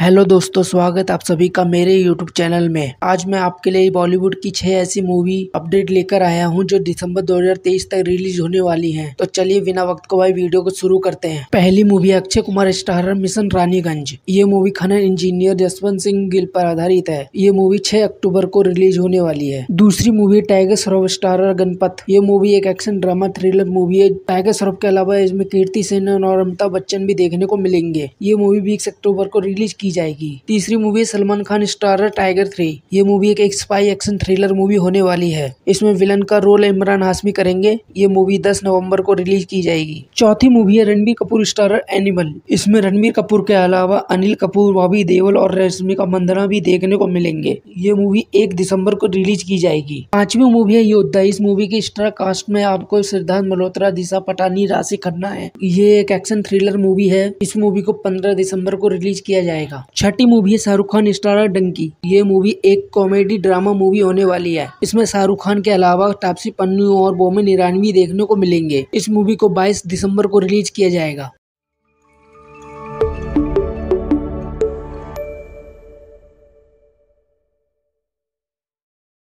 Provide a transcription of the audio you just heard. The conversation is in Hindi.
हेलो दोस्तों स्वागत आप सभी का मेरे यूट्यूब चैनल में आज मैं आपके लिए बॉलीवुड की छह ऐसी मूवी अपडेट लेकर आया हूं जो दिसंबर 2023 तक रिलीज होने वाली हैं तो चलिए बिना वक्त को भाई वीडियो को शुरू करते हैं पहली movie Akshay Kumar starrer mission Raniganj ये मूवी खनन इंजीनियर जसवंत सिंह गिल पर आधारित है ये मूवी छह अक्टूबर को रिलीज होने वाली है दूसरी मूवी टाइगर श्रॉफ स्टारर गणपत ये मूवी एक एक्शन ड्रामा थ्रिलर मूवी है टाइगर श्रॉफ के अलावा इसमें कीर्ति सेन और अमिताभ बच्चन भी देखने को मिलेंगे ये मूवी बीस अक्टूबर को रिलीज की की जाएगी तीसरी movie Salman Khan starrer Tiger three ये मूवी एक, स्पाई एक्शन थ्रिलर मूवी होने वाली है इसमें विलन का रोल इमरान हाशमी करेंगे ये मूवी दस नवम्बर को रिलीज की जाएगी चौथी मूवी है रणबीर कपूर स्टारर एनिमल इसमें रणबीर कपूर के अलावा अनिल कपूर बॉबी देवल और रश्मिका मंदना भी देखने को मिलेंगे ये मूवी एक दिसंबर को रिलीज की जाएगी पांचवी मूवी है योद्धा इस मूवी की स्टार कास्ट में आपको सिद्धार्थ मल्होत्रा दिशा पटानी राशि खन्ना है ये एक एक्शन थ्रिलर मूवी है इस मूवी को पंद्रह दिसंबर को रिलीज किया जाएगा था छठी मूवी है शाहरुख खान स्टारर डंकी ये मूवी एक कॉमेडी ड्रामा मूवी होने वाली है इसमें शाहरुख खान के अलावा तापसी पन्नू और बोमे निरानवी देखने को मिलेंगे इस मूवी को 22 दिसंबर को रिलीज किया जाएगा